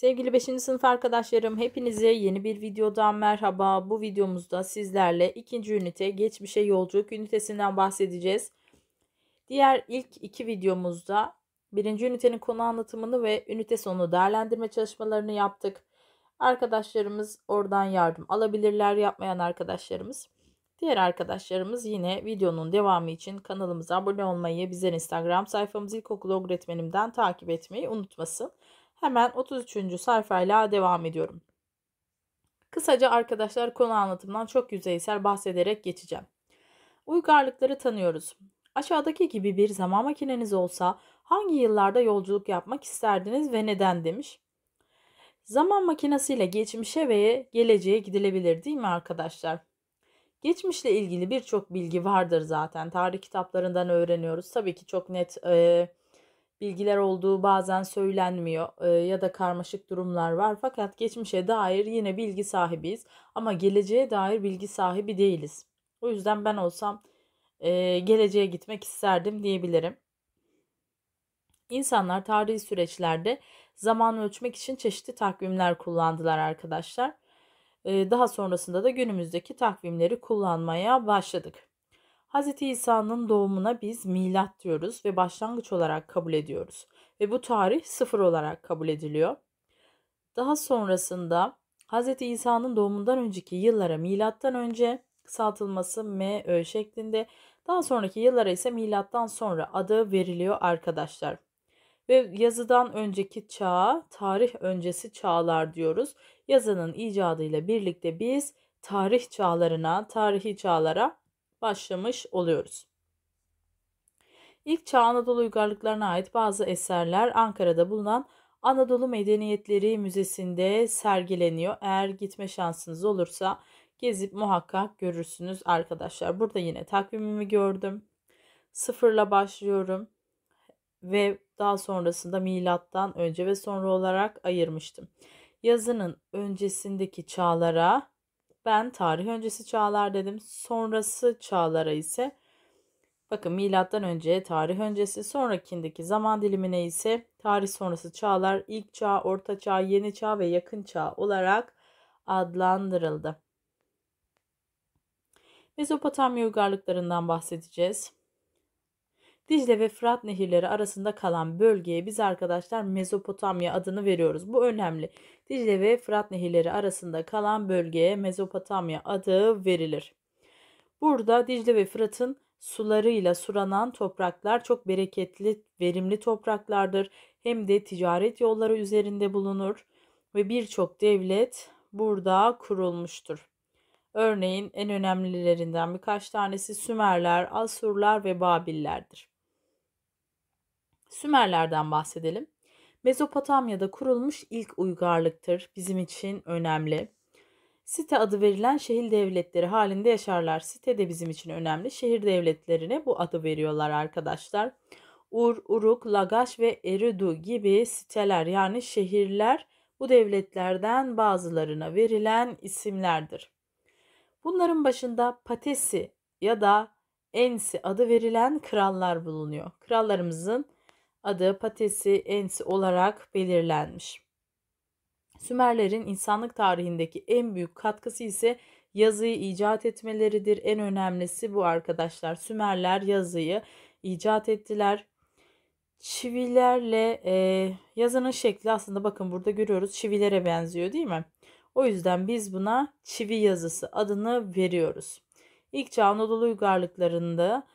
Sevgili 5. sınıf arkadaşlarım hepinize yeni bir videodan merhaba. Bu videomuzda sizlerle 2. ünite geçmişe yolculuk ünitesinden bahsedeceğiz. Diğer ilk iki videomuzda 1. ünitenin konu anlatımını ve ünite sonu değerlendirme çalışmalarını yaptık. Arkadaşlarımız oradan yardım alabilirler yapmayan arkadaşlarımız. Diğer arkadaşlarımız yine videonun devamı için kanalımıza abone olmayı, bizden Instagram sayfamızı ilkokul öğretmenimden takip etmeyi unutmasın. Hemen 33. sayfayla devam ediyorum. Kısaca arkadaşlar konu anlatımından çok yüzeysel bahsederek geçeceğim. Uygarlıkları tanıyoruz. Aşağıdaki gibi bir zaman makineniz olsa hangi yıllarda yolculuk yapmak isterdiniz ve neden demiş. Zaman makinesiyle geçmişe ve geleceğe gidilebilir değil mi arkadaşlar? Geçmişle ilgili birçok bilgi vardır zaten. Tarih kitaplarından öğreniyoruz. Tabii ki çok net e, bilgiler olduğu bazen söylenmiyor e, ya da karmaşık durumlar var. Fakat geçmişe dair yine bilgi sahibiyiz ama geleceğe dair bilgi sahibi değiliz. O yüzden ben olsam e, geleceğe gitmek isterdim diyebilirim. İnsanlar tarihi süreçlerde zaman ölçmek için çeşitli takvimler kullandılar arkadaşlar. E, daha sonrasında da günümüzdeki takvimleri kullanmaya başladık. Hz. İsa'nın doğumuna biz milat diyoruz ve başlangıç olarak kabul ediyoruz. Ve bu tarih sıfır olarak kabul ediliyor. Daha sonrasında Hz. İsa'nın doğumundan önceki yıllara milattan önce kısaltılması MÖ şeklinde daha sonraki yıllara ise milattan sonra adı veriliyor arkadaşlar. Ve yazıdan önceki çağa tarih öncesi çağlar diyoruz. Yazının icadıyla birlikte biz tarih çağlarına, tarihi çağlara başlamış oluyoruz. İlk Çağ Anadolu uygarlıklarına ait bazı eserler Ankara'da bulunan Anadolu Medeniyetleri Müzesi'nde sergileniyor. Eğer gitme şansınız olursa gezip muhakkak görürsünüz arkadaşlar. Burada yine takvimimi gördüm. Sıfırla başlıyorum ve daha sonrasında milattan önce ve sonra olarak ayırmıştım. Yazının öncesindeki çağlara ben tarih öncesi çağlar dedim. Sonrası çağlara ise bakın milattan önce tarih öncesi sonrakindeki zaman dilimine ise tarih sonrası çağlar ilk çağ, orta çağ, yeni çağ ve yakın çağ olarak adlandırıldı. Mezopotamya uygarlıklarından bahsedeceğiz. Dicle ve Fırat nehirleri arasında kalan bölgeye biz arkadaşlar Mezopotamya adını veriyoruz. Bu önemli. Dicle ve Fırat nehirleri arasında kalan bölgeye Mezopotamya adı verilir. Burada Dicle ve Fırat'ın sularıyla sulanan topraklar çok bereketli, verimli topraklardır. Hem de ticaret yolları üzerinde bulunur ve birçok devlet burada kurulmuştur. Örneğin en önemlilerinden birkaç tanesi Sümerler, Asurlar ve Babillerdir. Sümerlerden bahsedelim. Mezopotamya'da kurulmuş ilk uygarlıktır. Bizim için önemli. Site adı verilen şehir devletleri halinde yaşarlar. Site de bizim için önemli. Şehir devletlerine bu adı veriyorlar arkadaşlar. Ur, Uruk, Lagaş ve Eridu gibi siteler yani şehirler bu devletlerden bazılarına verilen isimlerdir. Bunların başında Patesi ya da Ensi adı verilen krallar bulunuyor. Krallarımızın adı Patesi Ensi olarak belirlenmiş. Sümerlerin insanlık tarihindeki en büyük katkısı ise yazıyı icat etmeleridir. En önemlisi bu arkadaşlar. Sümerler yazıyı icat ettiler. Çivilerle e, yazının şekli aslında bakın burada görüyoruz çivilere benziyor değil mi? O yüzden biz buna çivi yazısı adını veriyoruz. İlk çağ Anadolu uygarlıklarında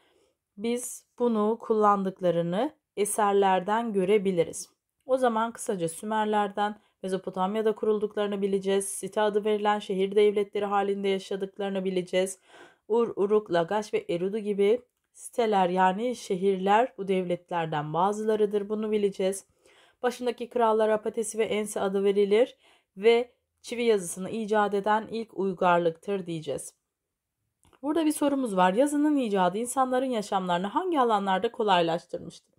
biz bunu kullandıklarını eserlerden görebiliriz. O zaman kısaca Sümerlerden Mezopotamya'da kurulduklarını bileceğiz. Site adı verilen şehir devletleri halinde yaşadıklarını bileceğiz. Ur, Uruk, Lagaş ve Erudu gibi siteler yani şehirler bu devletlerden bazılarıdır. Bunu bileceğiz. Başındaki krallar Apatesi ve Ense adı verilir ve çivi yazısını icat eden ilk uygarlıktır diyeceğiz. Burada bir sorumuz var. Yazının icadı insanların yaşamlarını hangi alanlarda kolaylaştırmıştır?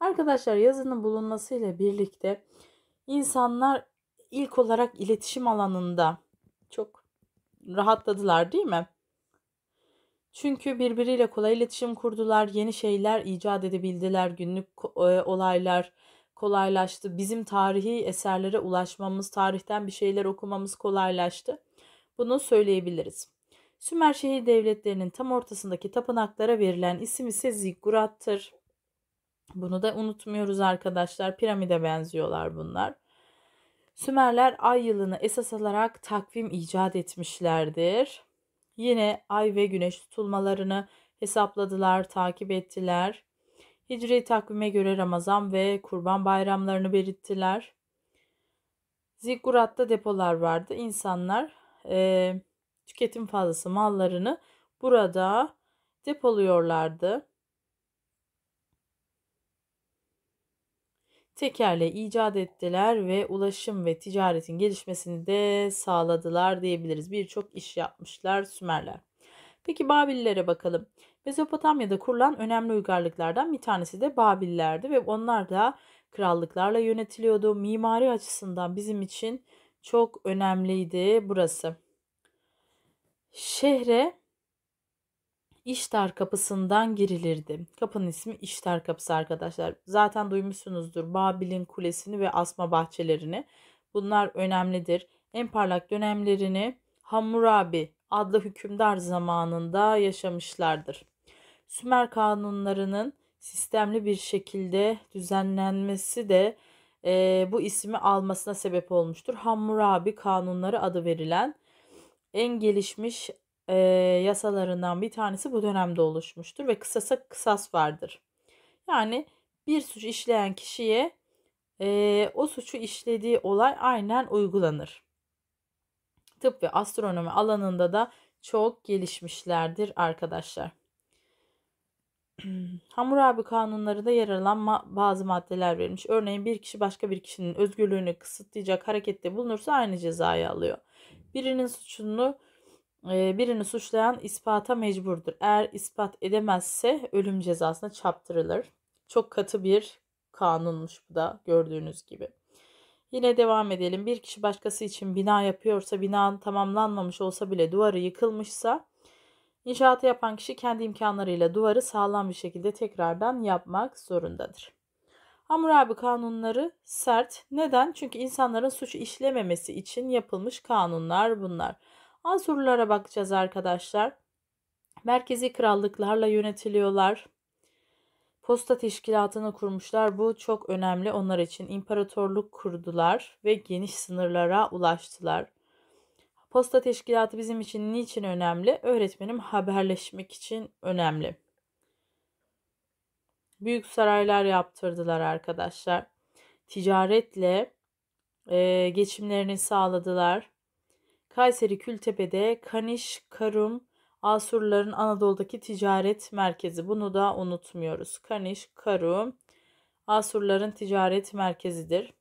Arkadaşlar yazının bulunmasıyla birlikte insanlar ilk olarak iletişim alanında çok rahatladılar değil mi? Çünkü birbiriyle kolay iletişim kurdular, yeni şeyler icat edebildiler, günlük e, olaylar kolaylaştı. Bizim tarihi eserlere ulaşmamız, tarihten bir şeyler okumamız kolaylaştı. Bunu söyleyebiliriz. Sümer şehir devletlerinin tam ortasındaki tapınaklara verilen isim ise ziggurat'tır. Bunu da unutmuyoruz arkadaşlar. Piramide benziyorlar bunlar. Sümerler ay yılını esas alarak takvim icat etmişlerdir. Yine ay ve güneş tutulmalarını hesapladılar, takip ettiler. Hicri takvime göre Ramazan ve Kurban bayramlarını belirttiler. Zikkurat'ta depolar vardı. İnsanlar e, tüketim fazlası mallarını burada depoluyorlardı. tekerle icat ettiler ve ulaşım ve ticaretin gelişmesini de sağladılar diyebiliriz. Birçok iş yapmışlar Sümerler. Peki Babillere bakalım. Mezopotamya'da kurulan önemli uygarlıklardan bir tanesi de Babillerdi ve onlar da krallıklarla yönetiliyordu. Mimari açısından bizim için çok önemliydi burası. Şehre İştar kapısından girilirdi. Kapının ismi İştar kapısı arkadaşlar. Zaten duymuşsunuzdur Babil'in kulesini ve asma bahçelerini. Bunlar önemlidir. En parlak dönemlerini Hammurabi adlı hükümdar zamanında yaşamışlardır. Sümer kanunlarının sistemli bir şekilde düzenlenmesi de e, bu ismi almasına sebep olmuştur. Hammurabi kanunları adı verilen en gelişmiş e, yasalarından bir tanesi bu dönemde oluşmuştur ve kısasa kısas vardır. Yani bir suç işleyen kişiye e, o suçu işlediği olay aynen uygulanır. Tıp ve astronomi alanında da çok gelişmişlerdir arkadaşlar. Hammurabi kanunlarında yer alan ma- bazı maddeler verilmiş. Örneğin bir kişi başka bir kişinin özgürlüğünü kısıtlayacak harekette bulunursa aynı cezayı alıyor. Birinin suçunu ee, birini suçlayan ispata mecburdur. Eğer ispat edemezse ölüm cezasına çarptırılır. Çok katı bir kanunmuş bu da gördüğünüz gibi. Yine devam edelim. Bir kişi başkası için bina yapıyorsa, binanın tamamlanmamış olsa bile duvarı yıkılmışsa, inşaatı yapan kişi kendi imkanlarıyla duvarı sağlam bir şekilde tekrardan yapmak zorundadır. Hammurabi kanunları sert. Neden? Çünkü insanların suç işlememesi için yapılmış kanunlar bunlar. Asurlulara bakacağız arkadaşlar. Merkezi krallıklarla yönetiliyorlar. Posta teşkilatını kurmuşlar. Bu çok önemli onlar için. İmparatorluk kurdular ve geniş sınırlara ulaştılar. Posta teşkilatı bizim için niçin önemli? Öğretmenim haberleşmek için önemli. Büyük saraylar yaptırdılar arkadaşlar. Ticaretle e, geçimlerini sağladılar. Kayseri Kültepe'de Kaniş Karum Asurların Anadolu'daki ticaret merkezi. Bunu da unutmuyoruz. Kaniş Karum Asurların ticaret merkezidir.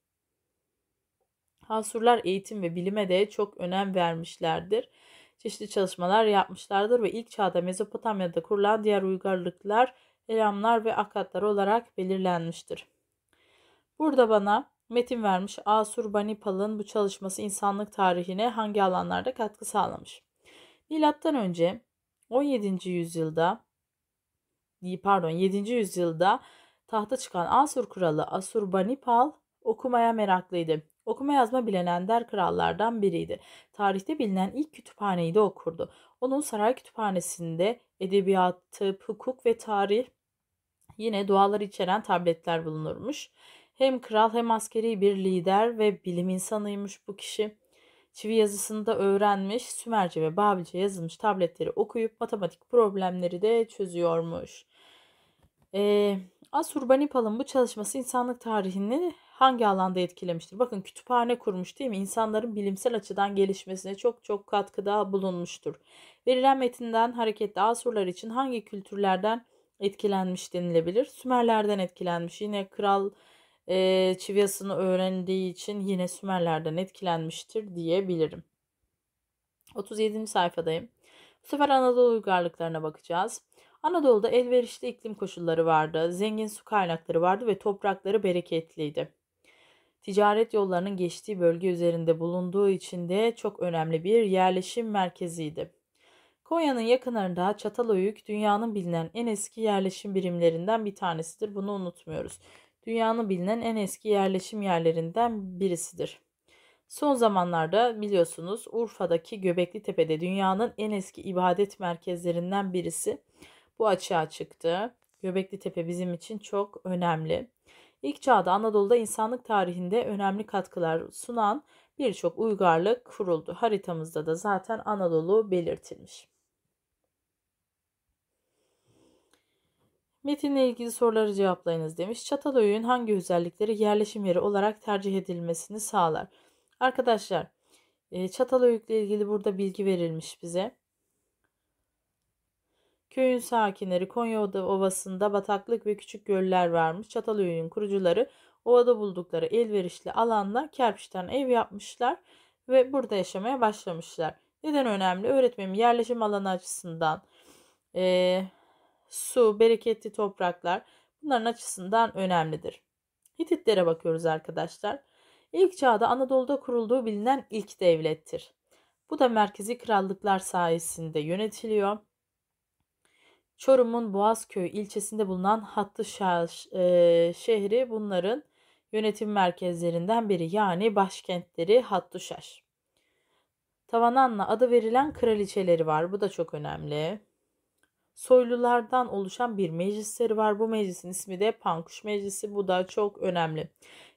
Asurlar eğitim ve bilime de çok önem vermişlerdir. Çeşitli çalışmalar yapmışlardır ve ilk çağda Mezopotamya'da kurulan diğer uygarlıklar, Elamlar ve Akatlar olarak belirlenmiştir. Burada bana Metin vermiş Asur Banipal'ın bu çalışması insanlık tarihine hangi alanlarda katkı sağlamış? Milattan önce 17. yüzyılda pardon 7. yüzyılda tahta çıkan Asur kralı Asurbanipal okumaya meraklıydı. Okuma yazma bilen ender krallardan biriydi. Tarihte bilinen ilk kütüphaneyi de okurdu. Onun saray kütüphanesinde edebiyat, tıp, hukuk ve tarih yine dualar içeren tabletler bulunurmuş. Hem kral hem askeri bir lider ve bilim insanıymış bu kişi. Çivi yazısında öğrenmiş, Sümerce ve Babilce yazılmış tabletleri okuyup matematik problemleri de çözüyormuş. Ee, Asurbanipal'ın bu çalışması insanlık tarihini hangi alanda etkilemiştir? Bakın kütüphane kurmuş değil mi? İnsanların bilimsel açıdan gelişmesine çok çok katkıda bulunmuştur. Verilen metinden hareketle Asurlar için hangi kültürlerden etkilenmiş denilebilir? Sümerlerden etkilenmiş. Yine kral e, çivi öğrendiği için yine Sümerlerden etkilenmiştir diyebilirim. 37. sayfadayım. Bu sefer Anadolu uygarlıklarına bakacağız. Anadolu'da elverişli iklim koşulları vardı, zengin su kaynakları vardı ve toprakları bereketliydi. Ticaret yollarının geçtiği bölge üzerinde bulunduğu için de çok önemli bir yerleşim merkeziydi. Konya'nın yakınlarında Çatalhöyük dünyanın bilinen en eski yerleşim birimlerinden bir tanesidir. Bunu unutmuyoruz dünyanın bilinen en eski yerleşim yerlerinden birisidir. Son zamanlarda biliyorsunuz Urfa'daki Göbekli Tepe'de dünyanın en eski ibadet merkezlerinden birisi bu açığa çıktı. Göbekli Tepe bizim için çok önemli. İlk çağda Anadolu'da insanlık tarihinde önemli katkılar sunan birçok uygarlık kuruldu. Haritamızda da zaten Anadolu belirtilmiş. Metinle ilgili soruları cevaplayınız demiş. Çatalhöyük'ün hangi özellikleri yerleşim yeri olarak tercih edilmesini sağlar? Arkadaşlar e, Çatalhöyük'le ilgili burada bilgi verilmiş bize. Köyün sakinleri Konya Ovası'nda bataklık ve küçük göller varmış. Çatalhöyük'ün kurucuları ovada buldukları elverişli alanla kerpiçten ev yapmışlar ve burada yaşamaya başlamışlar. Neden önemli? Öğretmenim yerleşim alanı açısından, e, su, bereketli topraklar bunların açısından önemlidir. Hititlere bakıyoruz arkadaşlar. İlk çağda Anadolu'da kurulduğu bilinen ilk devlettir. Bu da merkezi krallıklar sayesinde yönetiliyor. Çorum'un Boğazköy ilçesinde bulunan Hattı Şah, e, şehri bunların yönetim merkezlerinden biri yani başkentleri Hattuşaş. Tavananla adı verilen kraliçeleri var. Bu da çok önemli soylulardan oluşan bir meclisleri var. Bu meclisin ismi de Pankuş Meclisi. Bu da çok önemli.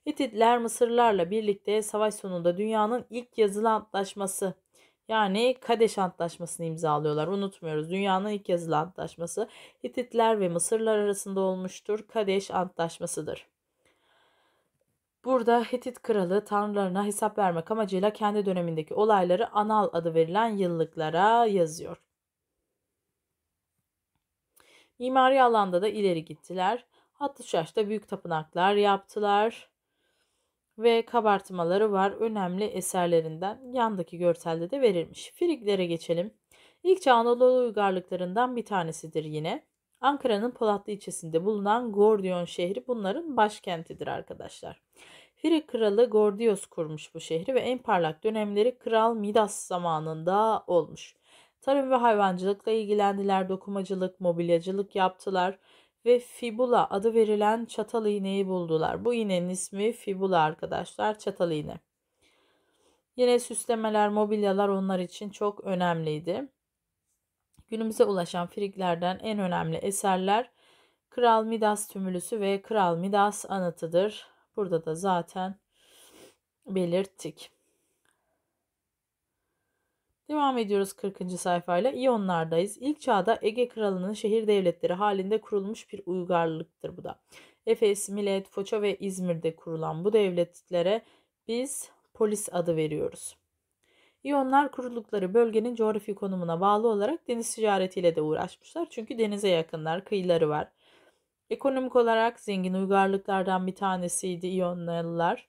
Hititler Mısırlarla birlikte savaş sonunda dünyanın ilk yazılı antlaşması yani Kadeş Antlaşması'nı imzalıyorlar. Unutmuyoruz dünyanın ilk yazılı antlaşması Hititler ve Mısırlar arasında olmuştur. Kadeş Antlaşması'dır. Burada Hitit kralı tanrılarına hesap vermek amacıyla kendi dönemindeki olayları Anal adı verilen yıllıklara yazıyor. Mimari alanda da ileri gittiler. Hattuşaş'ta büyük tapınaklar yaptılar ve kabartmaları var önemli eserlerinden yandaki görselde de verilmiş. Friglere geçelim. İlk çağ Anadolu uygarlıklarından bir tanesidir yine. Ankara'nın Polatlı ilçesinde bulunan Gordion şehri bunların başkentidir arkadaşlar. Frig kralı Gordios kurmuş bu şehri ve en parlak dönemleri Kral Midas zamanında olmuş. Tarım ve hayvancılıkla ilgilendiler, dokumacılık, mobilyacılık yaptılar ve fibula adı verilen çatal iğneyi buldular. Bu iğnenin ismi fibula arkadaşlar, çatal iğne. Yine süslemeler, mobilyalar onlar için çok önemliydi. Günümüze ulaşan Friglerden en önemli eserler Kral Midas Tümülüsü ve Kral Midas Anıtı'dır. Burada da zaten belirttik. Devam ediyoruz 40. sayfayla. İyonlardayız. İlk çağda Ege Kralı'nın şehir devletleri halinde kurulmuş bir uygarlıktır bu da. Efes, Milet, Foça ve İzmir'de kurulan bu devletlere biz polis adı veriyoruz. İyonlar kurulukları bölgenin coğrafi konumuna bağlı olarak deniz ticaretiyle de uğraşmışlar. Çünkü denize yakınlar, kıyıları var. Ekonomik olarak zengin uygarlıklardan bir tanesiydi İyonlar.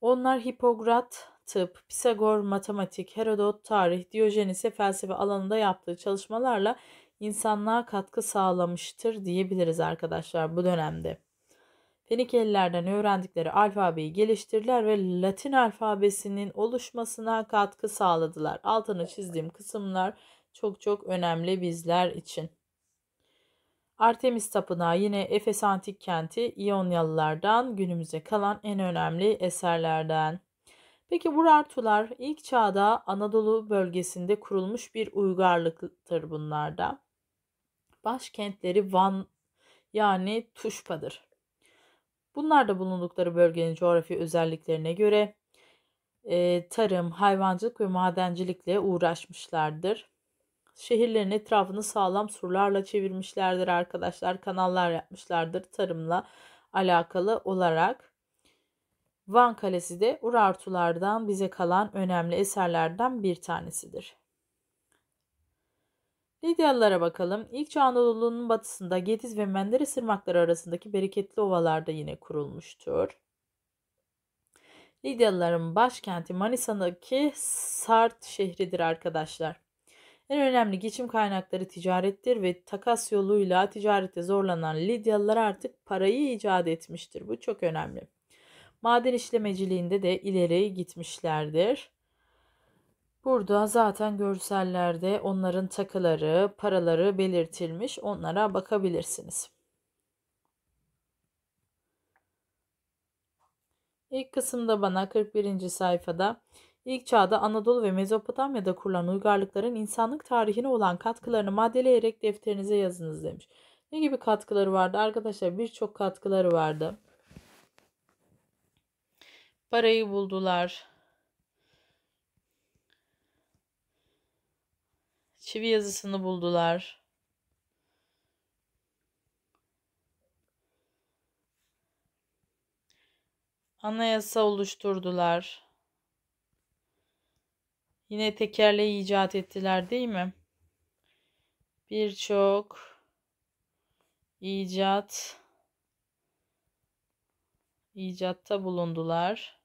Onlar Hipokrat tıp, Pisagor matematik, Herodot tarih, Diyojenis felsefe alanında yaptığı çalışmalarla insanlığa katkı sağlamıştır diyebiliriz arkadaşlar bu dönemde. Fenikelilerden öğrendikleri alfabeyi geliştirdiler ve Latin alfabesinin oluşmasına katkı sağladılar. Altını çizdiğim kısımlar çok çok önemli bizler için. Artemis Tapınağı yine Efes Antik Kenti İyonyalılardan günümüze kalan en önemli eserlerden. Peki Urartular ilk çağda Anadolu bölgesinde kurulmuş bir uygarlıktır bunlarda. Başkentleri Van yani Tuşpa'dır. Bunlar da bulundukları bölgenin coğrafi özelliklerine göre e, tarım, hayvancılık ve madencilikle uğraşmışlardır. Şehirlerin etrafını sağlam surlarla çevirmişlerdir arkadaşlar. Kanallar yapmışlardır tarımla alakalı olarak. Van Kalesi de Urartulardan bize kalan önemli eserlerden bir tanesidir. Lidyalılara bakalım. İlk Çağ Anadolu'nun batısında Gediz ve Menderes ırmakları arasındaki bereketli ovalarda yine kurulmuştur. Lidyalıların başkenti Manisa'daki Sart şehridir arkadaşlar. En önemli geçim kaynakları ticarettir ve takas yoluyla ticarete zorlanan Lidyalılar artık parayı icat etmiştir. Bu çok önemli. Maden işlemeciliğinde de ileri gitmişlerdir. Burada zaten görsellerde onların takıları, paraları belirtilmiş. Onlara bakabilirsiniz. İlk kısımda bana 41. sayfada ilk çağda Anadolu ve Mezopotamya'da kurulan uygarlıkların insanlık tarihine olan katkılarını maddeleyerek defterinize yazınız demiş. Ne gibi katkıları vardı? Arkadaşlar birçok katkıları vardı. Parayı buldular. Çivi yazısını buldular. Anayasa oluşturdular. Yine tekerleği icat ettiler değil mi? Birçok icat icatta bulundular.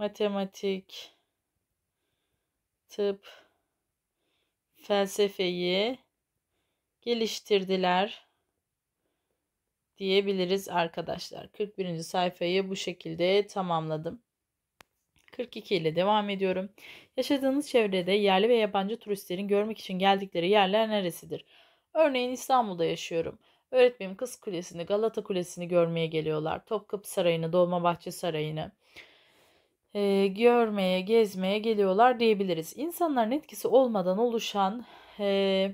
matematik, tıp, felsefeyi geliştirdiler diyebiliriz arkadaşlar. 41. sayfayı bu şekilde tamamladım. 42 ile devam ediyorum. Yaşadığınız çevrede yerli ve yabancı turistlerin görmek için geldikleri yerler neresidir? Örneğin İstanbul'da yaşıyorum. Öğretmenim Kız Kulesi'ni, Galata Kulesi'ni görmeye geliyorlar. Topkapı Sarayı'nı, Dolmabahçe Sarayı'nı e, görmeye, gezmeye geliyorlar diyebiliriz. İnsanların etkisi olmadan oluşan e,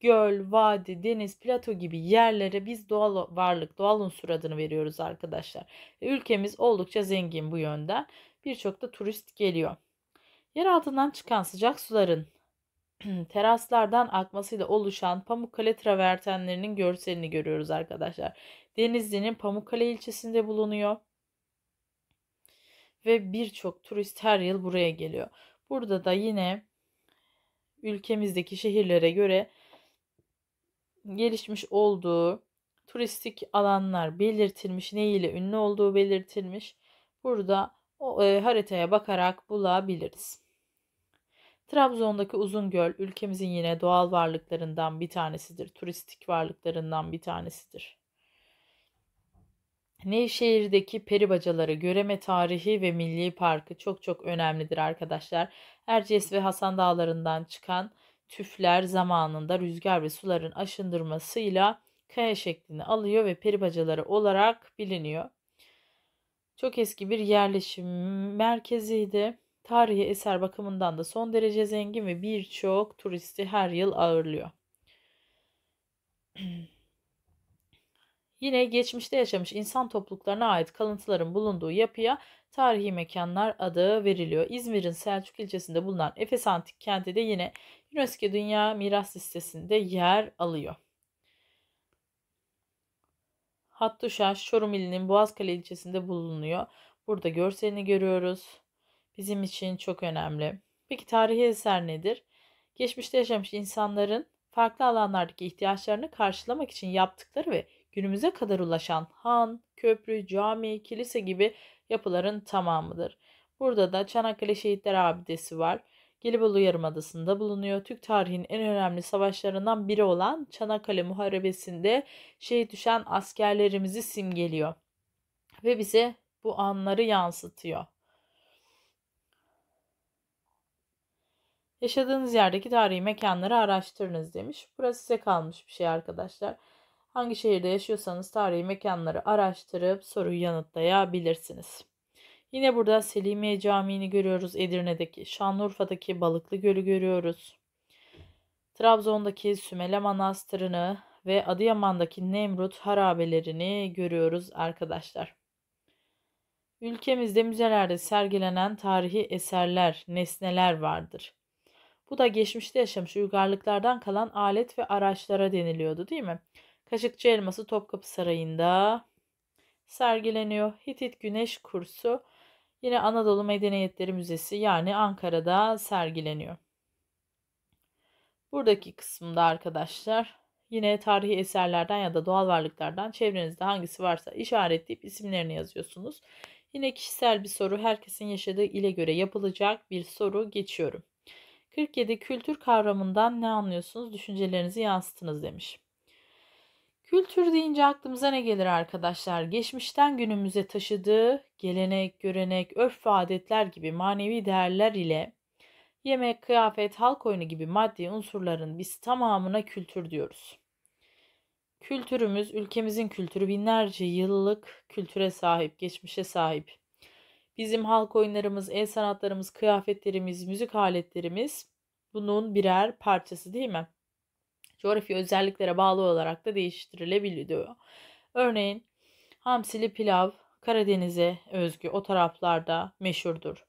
göl, vadi, deniz, plato gibi yerlere biz doğal varlık, doğal unsur adını veriyoruz arkadaşlar. E, ülkemiz oldukça zengin bu yönden. Birçok da turist geliyor. Yer altından çıkan sıcak suların teraslardan akmasıyla oluşan Pamukkale travertenlerinin görselini görüyoruz arkadaşlar. Denizli'nin Pamukkale ilçesinde bulunuyor ve birçok turist her yıl buraya geliyor. Burada da yine ülkemizdeki şehirlere göre gelişmiş olduğu turistik alanlar belirtilmiş, ne ile ünlü olduğu belirtilmiş. Burada o e, haritaya bakarak bulabiliriz. Trabzon'daki Uzungöl ülkemizin yine doğal varlıklarından bir tanesidir. Turistik varlıklarından bir tanesidir. Nevşehir'deki peribacaları, Göreme Tarihi ve Milli Parkı çok çok önemlidir arkadaşlar. Erciyes ve Hasan Dağları'ndan çıkan tüfler zamanında rüzgar ve suların aşındırmasıyla kaya şeklini alıyor ve peribacaları olarak biliniyor. Çok eski bir yerleşim merkeziydi. Tarihi eser bakımından da son derece zengin ve birçok turisti her yıl ağırlıyor. Yine geçmişte yaşamış insan topluluklarına ait kalıntıların bulunduğu yapıya tarihi mekanlar adı veriliyor. İzmir'in Selçuk ilçesinde bulunan Efes Antik Kenti de yine UNESCO Dünya Miras Listesi'nde yer alıyor. Hattuşaş Çorum ilinin Boğazkale ilçesinde bulunuyor. Burada görselini görüyoruz. Bizim için çok önemli. Peki tarihi eser nedir? Geçmişte yaşamış insanların farklı alanlardaki ihtiyaçlarını karşılamak için yaptıkları ve günümüze kadar ulaşan han, köprü, cami, kilise gibi yapıların tamamıdır. Burada da Çanakkale Şehitler Abidesi var. Gelibolu Yarımadası'nda bulunuyor. Türk tarihin en önemli savaşlarından biri olan Çanakkale Muharebesi'nde şehit düşen askerlerimizi simgeliyor ve bize bu anları yansıtıyor. Yaşadığınız yerdeki tarihi mekanları araştırınız demiş. Burası size kalmış bir şey arkadaşlar. Hangi şehirde yaşıyorsanız tarihi mekanları araştırıp soruyu yanıtlayabilirsiniz. Yine burada Selimiye Camii'ni görüyoruz. Edirne'deki, Şanlıurfa'daki Balıklı Gölü görüyoruz. Trabzon'daki Sümele Manastırı'nı ve Adıyaman'daki Nemrut harabelerini görüyoruz arkadaşlar. Ülkemizde müzelerde sergilenen tarihi eserler, nesneler vardır. Bu da geçmişte yaşamış uygarlıklardan kalan alet ve araçlara deniliyordu değil mi? Kaşıkçı elması Topkapı Sarayı'nda sergileniyor. Hitit Güneş Kursu yine Anadolu Medeniyetleri Müzesi yani Ankara'da sergileniyor. Buradaki kısımda arkadaşlar yine tarihi eserlerden ya da doğal varlıklardan çevrenizde hangisi varsa işaretleyip isimlerini yazıyorsunuz. Yine kişisel bir soru herkesin yaşadığı ile göre yapılacak bir soru geçiyorum. 47 kültür kavramından ne anlıyorsunuz düşüncelerinizi yansıtınız demiş. Kültür deyince aklımıza ne gelir arkadaşlar? Geçmişten günümüze taşıdığı gelenek, görenek, örf ve adetler gibi manevi değerler ile yemek, kıyafet, halk oyunu gibi maddi unsurların biz tamamına kültür diyoruz. Kültürümüz, ülkemizin kültürü binlerce yıllık kültüre sahip, geçmişe sahip. Bizim halk oyunlarımız, el sanatlarımız, kıyafetlerimiz, müzik aletlerimiz bunun birer parçası değil mi? coğrafi özelliklere bağlı olarak da değiştirilebiliyor. Örneğin hamsili pilav Karadeniz'e özgü o taraflarda meşhurdur.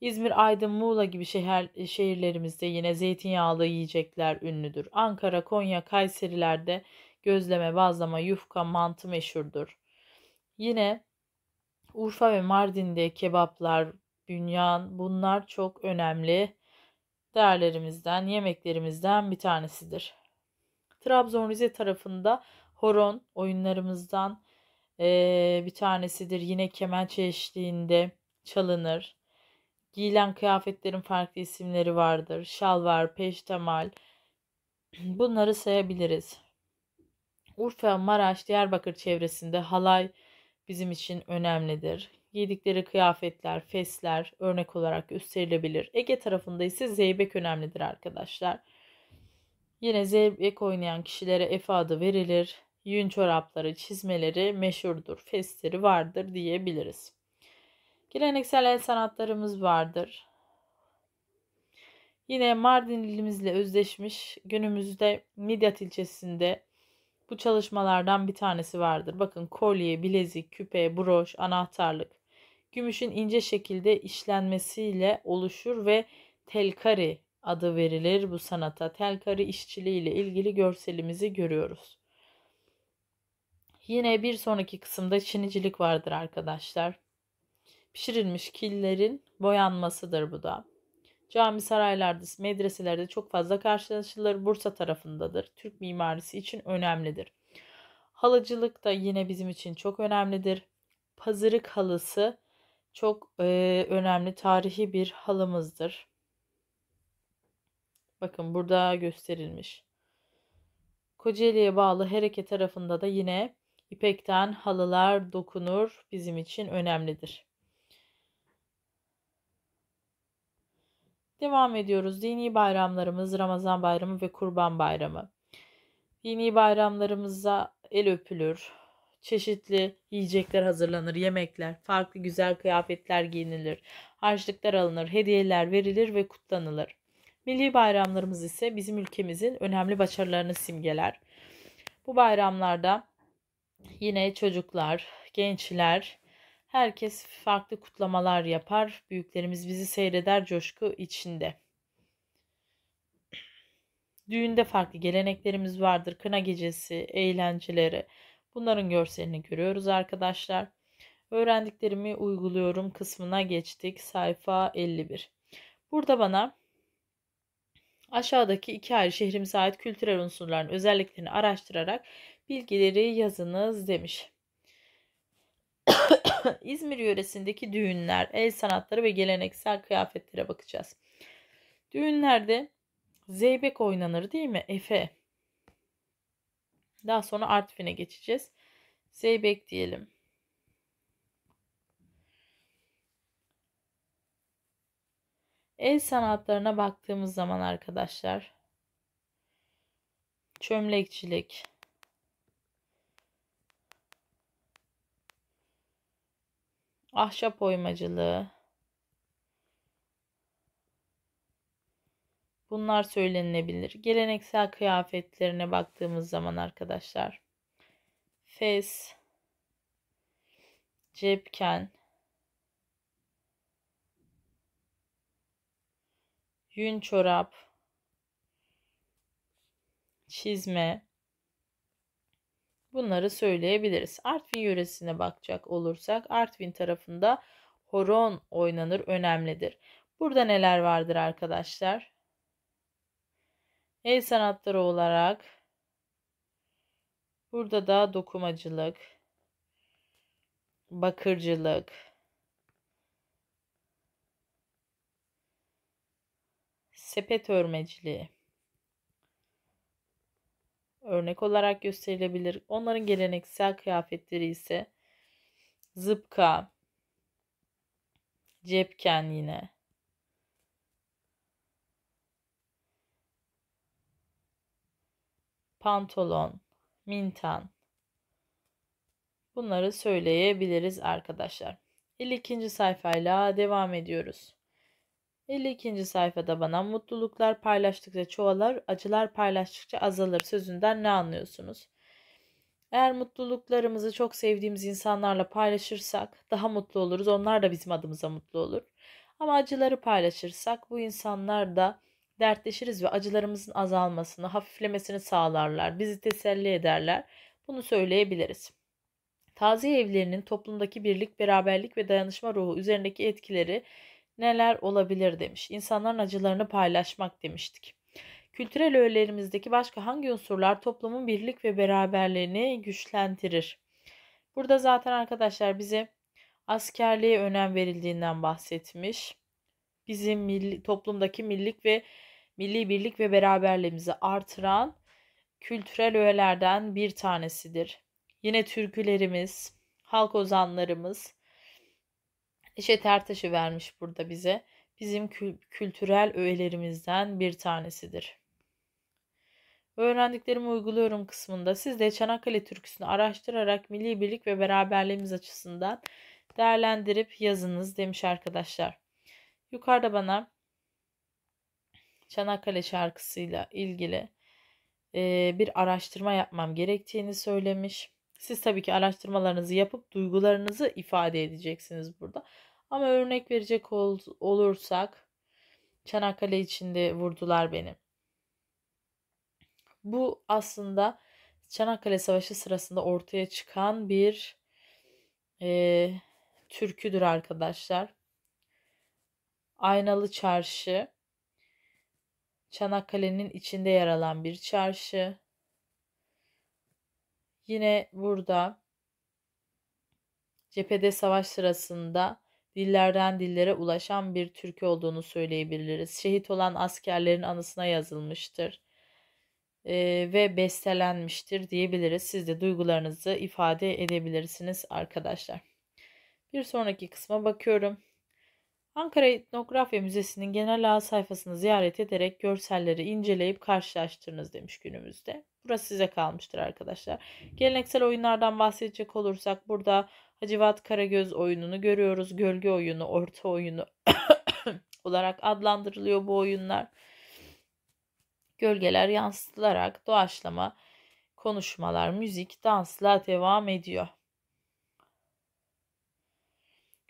İzmir, Aydın, Muğla gibi şehir, şehirlerimizde yine zeytinyağlı yiyecekler ünlüdür. Ankara, Konya, Kayserilerde gözleme, bazlama, yufka, mantı meşhurdur. Yine Urfa ve Mardin'de kebaplar, bünyan bunlar çok önemli değerlerimizden, yemeklerimizden bir tanesidir. Trabzon Rize tarafında horon oyunlarımızdan e, bir tanesidir. Yine kemençe eşliğinde çalınır. Giyilen kıyafetlerin farklı isimleri vardır. Şalvar, peştemal bunları sayabiliriz. Urfa, Maraş, Diyarbakır çevresinde halay bizim için önemlidir. Giydikleri kıyafetler, fesler örnek olarak gösterilebilir. Ege tarafında ise zeybek önemlidir arkadaşlar. Yine zeybek oynayan kişilere efe adı verilir. Yün çorapları, çizmeleri meşhurdur, festiri vardır diyebiliriz. Geleneksel el sanatlarımız vardır. Yine Mardin ilimizle özdeşmiş günümüzde Midyat ilçesinde bu çalışmalardan bir tanesi vardır. Bakın kolye, bilezik, küpe, broş, anahtarlık. Gümüşün ince şekilde işlenmesiyle oluşur ve telkari adı verilir bu sanata. Tel işçiliği ile ilgili görselimizi görüyoruz. Yine bir sonraki kısımda çinicilik vardır arkadaşlar. Pişirilmiş killerin boyanmasıdır bu da. Cami saraylarda, medreselerde çok fazla karşılaşılır. Bursa tarafındadır. Türk mimarisi için önemlidir. Halıcılık da yine bizim için çok önemlidir. Pazırık halısı çok e, önemli tarihi bir halımızdır. Bakın burada gösterilmiş. Kocaeli'ye bağlı hareket tarafında da yine ipekten halılar dokunur bizim için önemlidir. Devam ediyoruz. Dini bayramlarımız Ramazan bayramı ve Kurban bayramı. Dini bayramlarımıza el öpülür. Çeşitli yiyecekler hazırlanır, yemekler, farklı güzel kıyafetler giyinilir, harçlıklar alınır, hediyeler verilir ve kutlanılır. Milli bayramlarımız ise bizim ülkemizin önemli başarılarını simgeler. Bu bayramlarda yine çocuklar, gençler, herkes farklı kutlamalar yapar. Büyüklerimiz bizi seyreder coşku içinde. Düğünde farklı geleneklerimiz vardır. Kına gecesi, eğlenceleri. Bunların görselini görüyoruz arkadaşlar. Öğrendiklerimi uyguluyorum kısmına geçtik. Sayfa 51. Burada bana Aşağıdaki iki ayrı şehrimize ait kültürel unsurların özelliklerini araştırarak bilgileri yazınız demiş. İzmir yöresindeki düğünler, el sanatları ve geleneksel kıyafetlere bakacağız. Düğünlerde zeybek oynanır değil mi? Efe. Daha sonra Artvin'e geçeceğiz. Zeybek diyelim. El sanatlarına baktığımız zaman arkadaşlar çömlekçilik ahşap oymacılığı bunlar söylenilebilir. Geleneksel kıyafetlerine baktığımız zaman arkadaşlar fes, cepken, yün çorap, çizme bunları söyleyebiliriz. Artvin yöresine bakacak olursak Artvin tarafında horon oynanır önemlidir. Burada neler vardır arkadaşlar? El sanatları olarak burada da dokumacılık, bakırcılık, sepet örmeciliği örnek olarak gösterilebilir. Onların geleneksel kıyafetleri ise zıpka, cepken yine. Pantolon, mintan. Bunları söyleyebiliriz arkadaşlar. 52. sayfayla devam ediyoruz. 52. sayfada bana mutluluklar paylaştıkça çoğalar, acılar paylaştıkça azalır sözünden ne anlıyorsunuz? Eğer mutluluklarımızı çok sevdiğimiz insanlarla paylaşırsak daha mutlu oluruz. Onlar da bizim adımıza mutlu olur. Ama acıları paylaşırsak bu insanlar da dertleşiriz ve acılarımızın azalmasını, hafiflemesini sağlarlar. Bizi teselli ederler. Bunu söyleyebiliriz. Taziye evlerinin toplumdaki birlik, beraberlik ve dayanışma ruhu üzerindeki etkileri neler olabilir demiş. İnsanların acılarını paylaşmak demiştik. Kültürel öğelerimizdeki başka hangi unsurlar toplumun birlik ve beraberliğini güçlendirir? Burada zaten arkadaşlar bize askerliğe önem verildiğinden bahsetmiş. Bizim milli, toplumdaki millik ve milli birlik ve beraberliğimizi artıran kültürel öğelerden bir tanesidir. Yine türkülerimiz, halk ozanlarımız, Eşet Ertaş'ı vermiş burada bize. Bizim kül- kültürel öğelerimizden bir tanesidir. Öğrendiklerimi uyguluyorum kısmında siz de Çanakkale türküsünü araştırarak milli birlik ve beraberliğimiz açısından değerlendirip yazınız demiş arkadaşlar. Yukarıda bana Çanakkale şarkısıyla ilgili bir araştırma yapmam gerektiğini söylemiş. Siz tabii ki araştırmalarınızı yapıp duygularınızı ifade edeceksiniz burada. Ama örnek verecek ol, olursak Çanakkale içinde vurdular beni. Bu aslında Çanakkale Savaşı sırasında ortaya çıkan bir e, türküdür arkadaşlar. Aynalı Çarşı Çanakkale'nin içinde yer alan bir çarşı. Yine burada cephede savaş sırasında dillerden dillere ulaşan bir türkü olduğunu söyleyebiliriz. Şehit olan askerlerin anısına yazılmıştır e, ve bestelenmiştir diyebiliriz. Siz de duygularınızı ifade edebilirsiniz arkadaşlar. Bir sonraki kısma bakıyorum. Ankara Etnografya Müzesi'nin genel ağ sayfasını ziyaret ederek görselleri inceleyip karşılaştırınız demiş günümüzde. Burası size kalmıştır arkadaşlar. Geleneksel oyunlardan bahsedecek olursak burada Hacivat Karagöz oyununu görüyoruz. Gölge oyunu, orta oyunu olarak adlandırılıyor bu oyunlar. Gölgeler yansıtılarak doğaçlama konuşmalar, müzik, dansla devam ediyor.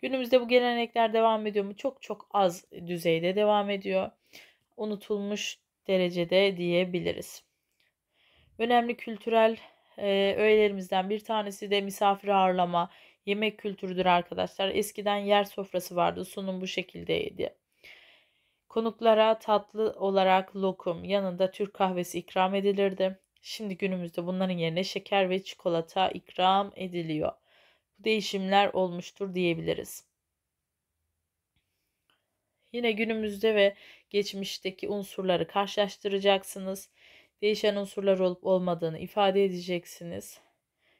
Günümüzde bu gelenekler devam ediyor mu? Çok çok az düzeyde devam ediyor. Unutulmuş derecede diyebiliriz. Önemli kültürel e, öğelerimizden bir tanesi de misafir ağırlama, yemek kültürüdür arkadaşlar. Eskiden yer sofrası vardı. Sunum bu şekildeydi. Konuklara tatlı olarak lokum, yanında Türk kahvesi ikram edilirdi. Şimdi günümüzde bunların yerine şeker ve çikolata ikram ediliyor değişimler olmuştur diyebiliriz. Yine günümüzde ve geçmişteki unsurları karşılaştıracaksınız. Değişen unsurlar olup olmadığını ifade edeceksiniz.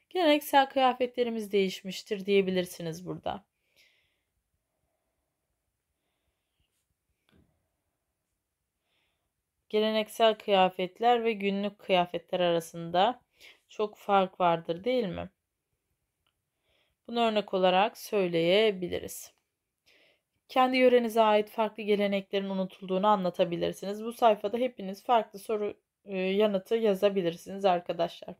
Geleneksel kıyafetlerimiz değişmiştir diyebilirsiniz burada. Geleneksel kıyafetler ve günlük kıyafetler arasında çok fark vardır değil mi? Bunu örnek olarak söyleyebiliriz. Kendi yörenize ait farklı geleneklerin unutulduğunu anlatabilirsiniz. Bu sayfada hepiniz farklı soru e, yanıtı yazabilirsiniz arkadaşlar.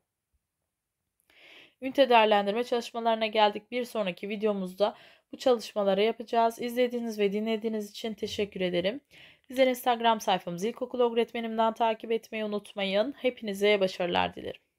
Ünite değerlendirme çalışmalarına geldik. Bir sonraki videomuzda bu çalışmaları yapacağız. İzlediğiniz ve dinlediğiniz için teşekkür ederim. Bizleri Instagram sayfamız İlkokul Öğretmenim'den takip etmeyi unutmayın. Hepinize başarılar dilerim.